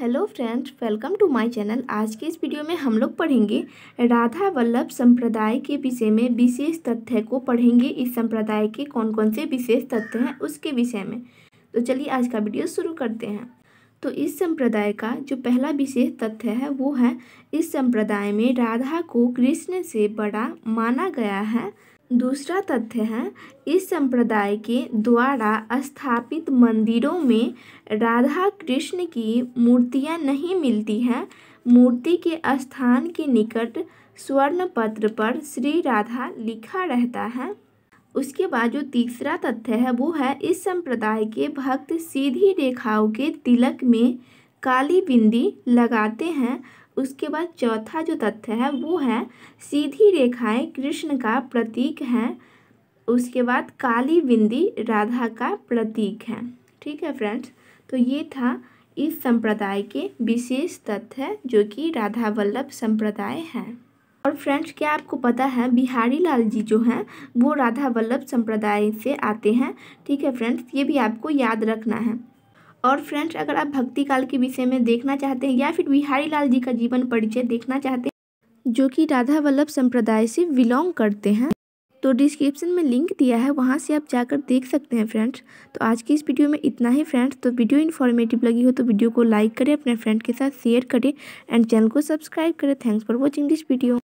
hello friends welcome to my channel आज के इस वीडियो में हम लोग पढ़ेंगे राधा वल्लभ संप्रदाय के विषय में विशेष तथ्य को पढ़ेंगे इस संप्रदाय के कौन कौन से विशेष तथ्य हैं उसके विषय में तो चलिए आज का वीडियो शुरू करते हैं तो इस संप्रदाय का जो पहला विशेष तथ्य है वो है इस संप्रदाय में राधा को कृष्ण से बड़ा माना गया है दूसरा तथ्य है इस संप्रदाय के द्वारा स्थापित मंदिरों में राधा कृष्ण की मूर्तियाँ नहीं मिलती हैं मूर्ति के स्थान के निकट स्वर्ण पत्र पर श्री राधा लिखा रहता है उसके बाद जो तीसरा तथ्य है वो है इस संप्रदाय के भक्त सीधी रेखाओं के तिलक में काली बिंदी लगाते हैं उसके बाद चौथा जो तथ्य है वो है सीधी रेखाएं कृष्ण का प्रतीक हैं उसके बाद काली बिंदी राधा का प्रतीक है ठीक है फ्रेंड्स तो ये था इस संप्रदाय के विशेष तथ्य जो कि राधा वल्लभ संप्रदाय है और फ्रेंड्स क्या आपको पता है बिहारी लाल जी जो हैं वो राधा वल्लभ संप्रदाय से आते हैं ठीक है फ्रेंड्स ये भी आपको याद रखना है और फ्रेंड्स अगर आप भक्ति काल के विषय में देखना चाहते हैं या फिर बिहारी लाल जी का जीवन परिचय देखना चाहते हैं जो कि राधा वल्लभ संप्रदाय से बिलोंग करते हैं तो डिस्क्रिप्शन में लिंक दिया है वहाँ से आप जाकर देख सकते हैं फ्रेंड्स तो आज की इस वीडियो में इतना ही फ्रेंड्स तो वीडियो इन्फॉर्मेटिव लगी हो तो वीडियो को लाइक करें अपने फ्रेंड के साथ शेयर करें एंड चैनल को सब्सक्राइब करें thanks for watching this video